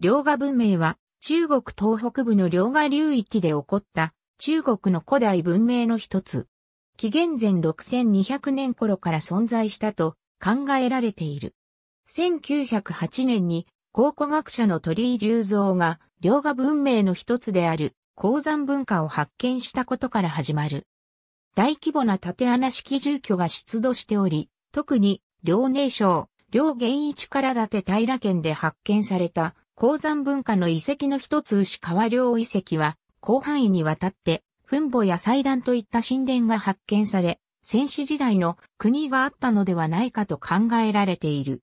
両河文明は中国東北部の両河流域で起こった中国の古代文明の一つ。紀元前6200年頃から存在したと考えられている。1908年に考古学者の鳥居隆三が両河文明の一つである鉱山文化を発見したことから始まる。大規模な縦穴式住居が出土しており、特に両寧省、両源一から立て平県で発見された鉱山文化の遺跡の一つ牛川両遺跡は、広範囲にわたって、墳墓や祭壇といった神殿が発見され、戦死時代の国があったのではないかと考えられている。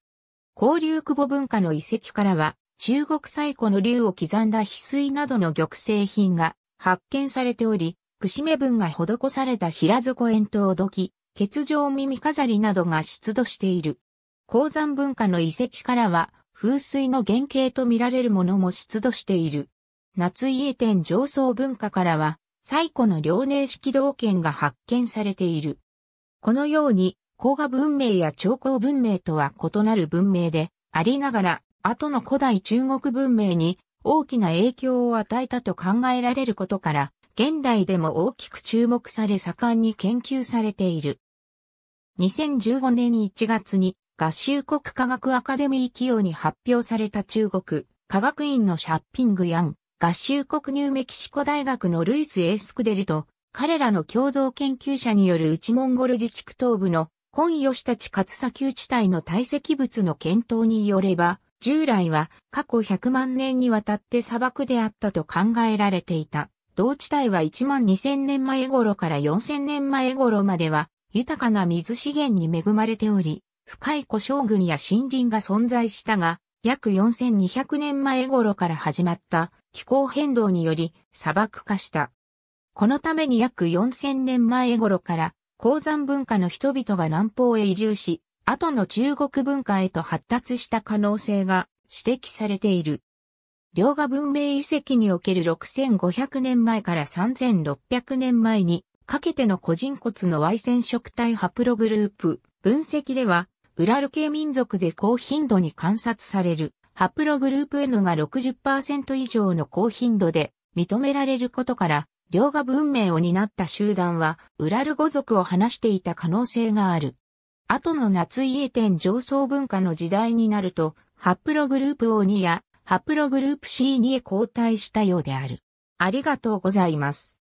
交流久保文化の遺跡からは、中国最古の竜を刻んだ翡翠などの玉製品が発見されており、串目文が施された平底円筒土器、欠状耳飾りなどが出土している。鉱山文化の遺跡からは、風水の原型と見られるものも出土している。夏家店上層文化からは、最古の遼寧式道剣が発見されている。このように、甲河文明や長江文明とは異なる文明で、ありながら、後の古代中国文明に大きな影響を与えたと考えられることから、現代でも大きく注目され盛んに研究されている。2015年1月に合衆国科学アカデミー企業に発表された中国科学院のシャッピングヤン、合衆国ニューメキシコ大学のルイス・エースクデルと、彼らの共同研究者による内モンゴル自治区東部の本吉たち勝砂丘地帯の堆積物の検討によれば、従来は過去100万年にわたって砂漠であったと考えられていた。同地帯は1万2000年前頃から4000年前頃までは豊かな水資源に恵まれており、深い古将軍や森林が存在したが、約4200年前頃から始まった気候変動により砂漠化した。このために約4000年前頃から鉱山文化の人々が南方へ移住し、後の中国文化へと発達した可能性が指摘されている。両河文明遺跡における6500年前から3600年前にかけての個人骨の Y 染色体ハプログループ分析ではウラル系民族で高頻度に観察される、ハプログループ N が60%以上の高頻度で認められることから、両が文明を担った集団は、ウラル語族を話していた可能性がある。後の夏家店、上層文化の時代になると、ハプログループ O2 やハプログループ C2 へ交代したようである。ありがとうございます。